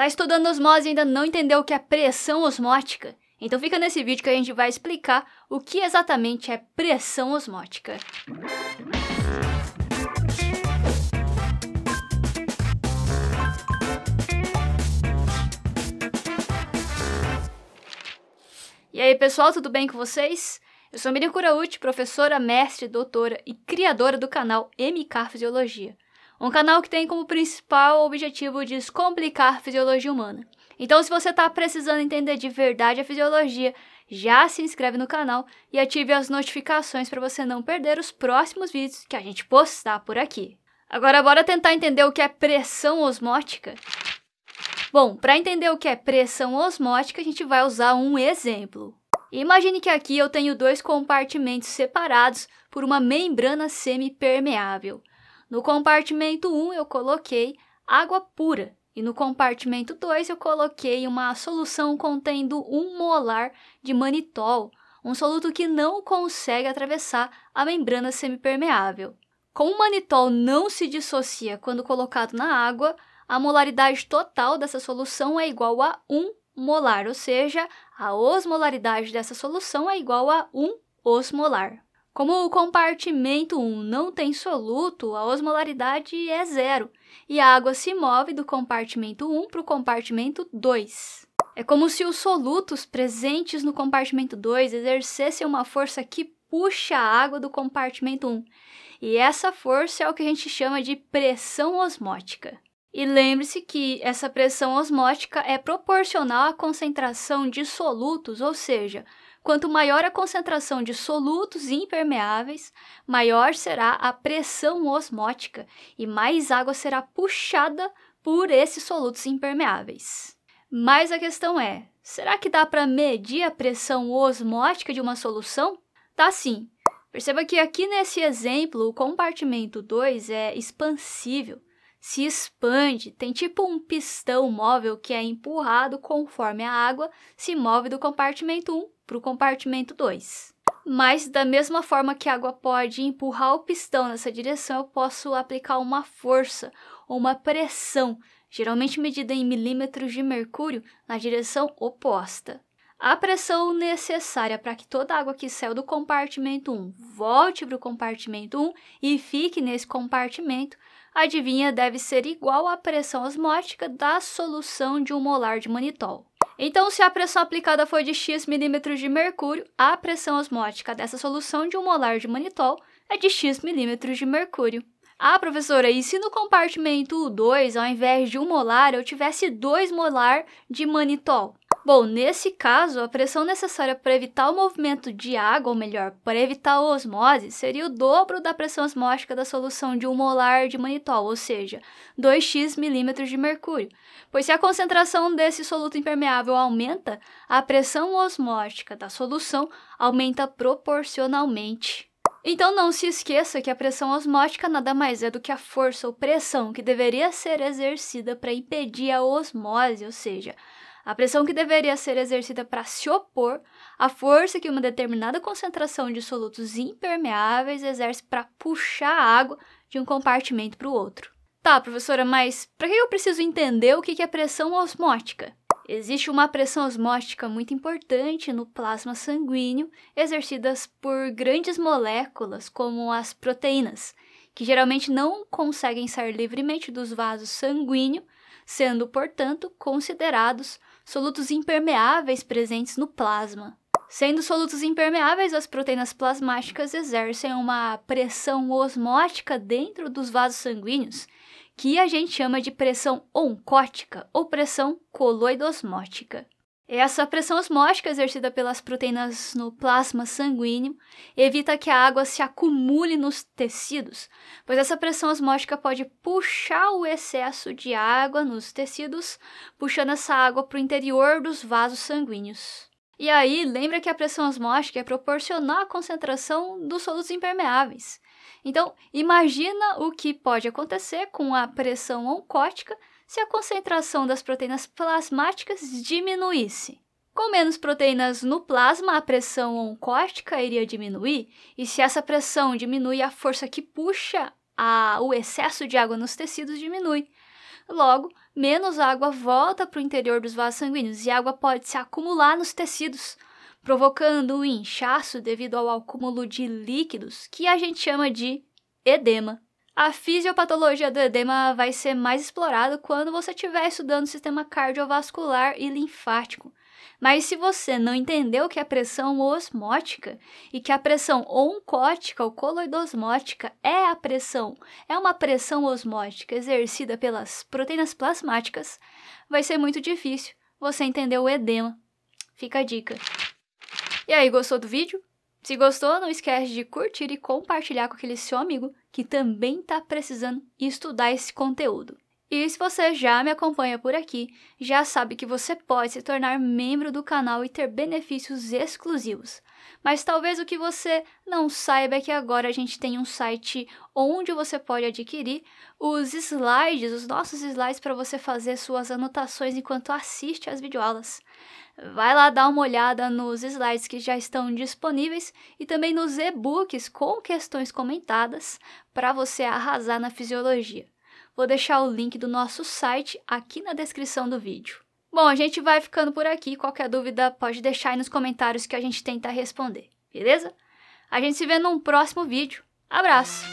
Tá estudando osmose e ainda não entendeu o que é pressão osmótica? Então fica nesse vídeo que a gente vai explicar o que exatamente é pressão osmótica. E aí, pessoal, tudo bem com vocês? Eu sou Miriam Curauti, professora, mestre, doutora e criadora do canal MK Fisiologia. Um canal que tem como principal objetivo descomplicar a fisiologia humana. Então, se você está precisando entender de verdade a fisiologia, já se inscreve no canal e ative as notificações para você não perder os próximos vídeos que a gente postar por aqui. Agora, bora tentar entender o que é pressão osmótica? Bom, para entender o que é pressão osmótica, a gente vai usar um exemplo. Imagine que aqui eu tenho dois compartimentos separados por uma membrana semipermeável. No compartimento 1 eu coloquei água pura e no compartimento 2 eu coloquei uma solução contendo 1 molar de manitol, um soluto que não consegue atravessar a membrana semipermeável. Como o manitol não se dissocia quando colocado na água, a molaridade total dessa solução é igual a 1 molar, ou seja, a osmolaridade dessa solução é igual a 1 osmolar. Como o compartimento 1 não tem soluto, a osmolaridade é zero e a água se move do compartimento 1 para o compartimento 2. É como se os solutos presentes no compartimento 2 exercessem uma força que puxa a água do compartimento 1. E essa força é o que a gente chama de pressão osmótica. E lembre-se que essa pressão osmótica é proporcional à concentração de solutos, ou seja, Quanto maior a concentração de solutos impermeáveis, maior será a pressão osmótica e mais água será puxada por esses solutos impermeáveis. Mas a questão é: será que dá para medir a pressão osmótica de uma solução? Tá sim. Perceba que aqui nesse exemplo, o compartimento 2 é expansível, se expande, tem tipo um pistão móvel que é empurrado conforme a água se move do compartimento 1 para o compartimento 2. Mas, da mesma forma que a água pode empurrar o pistão nessa direção, eu posso aplicar uma força ou uma pressão, geralmente medida em milímetros de mercúrio, na direção oposta. A pressão necessária para que toda a água que saiu do compartimento 1 volte para o compartimento 1 e fique nesse compartimento adivinha, deve ser igual à pressão osmótica da solução de um molar de manitol. Então, se a pressão aplicada for de x milímetros de mercúrio, a pressão osmótica dessa solução de um molar de manitol é de x milímetros de mercúrio. Ah, professora, e se no compartimento 2 ao invés de um molar, eu tivesse 2 molar de manitol? Bom, nesse caso, a pressão necessária para evitar o movimento de água, ou melhor, para evitar a osmose, seria o dobro da pressão osmótica da solução de 1 molar de manitol, ou seja, 2x milímetros de mercúrio. Pois se a concentração desse soluto impermeável aumenta, a pressão osmótica da solução aumenta proporcionalmente. Então não se esqueça que a pressão osmótica nada mais é do que a força ou pressão que deveria ser exercida para impedir a osmose, ou seja, a pressão que deveria ser exercida para se opor, à força que uma determinada concentração de solutos impermeáveis exerce para puxar a água de um compartimento para o outro. Tá, professora, mas para que eu preciso entender o que é pressão osmótica? Existe uma pressão osmótica muito importante no plasma sanguíneo, exercidas por grandes moléculas como as proteínas, que geralmente não conseguem sair livremente dos vasos sanguíneos, sendo, portanto, considerados solutos impermeáveis presentes no plasma. Sendo solutos impermeáveis, as proteínas plasmáticas exercem uma pressão osmótica dentro dos vasos sanguíneos, que a gente chama de pressão oncótica ou pressão coloidosmótica. Essa é pressão osmótica exercida pelas proteínas no plasma sanguíneo evita que a água se acumule nos tecidos, pois essa pressão osmótica pode puxar o excesso de água nos tecidos, puxando essa água para o interior dos vasos sanguíneos. E aí, lembra que a pressão osmótica é proporcional à concentração dos solutos impermeáveis. Então, imagina o que pode acontecer com a pressão oncótica se a concentração das proteínas plasmáticas diminuísse. Com menos proteínas no plasma, a pressão oncótica iria diminuir, e se essa pressão diminui, a força que puxa a, o excesso de água nos tecidos diminui. Logo, menos água volta para o interior dos vasos sanguíneos e a água pode se acumular nos tecidos, provocando um inchaço devido ao acúmulo de líquidos, que a gente chama de edema. A fisiopatologia do edema vai ser mais explorada quando você estiver estudando o sistema cardiovascular e linfático. Mas se você não entendeu que a pressão osmótica e que a pressão oncótica ou coloidosmótica é a pressão, é uma pressão osmótica exercida pelas proteínas plasmáticas, vai ser muito difícil você entender o edema. Fica a dica. E aí, gostou do vídeo? Se gostou, não esquece de curtir e compartilhar com aquele seu amigo que também está precisando estudar esse conteúdo. E se você já me acompanha por aqui, já sabe que você pode se tornar membro do canal e ter benefícios exclusivos. Mas talvez o que você não saiba é que agora a gente tem um site onde você pode adquirir os slides, os nossos slides para você fazer suas anotações enquanto assiste às videoaulas. Vai lá dar uma olhada nos slides que já estão disponíveis e também nos e-books com questões comentadas para você arrasar na fisiologia. Vou deixar o link do nosso site aqui na descrição do vídeo. Bom, a gente vai ficando por aqui. Qualquer dúvida pode deixar aí nos comentários que a gente tenta responder, beleza? A gente se vê num próximo vídeo. Abraço!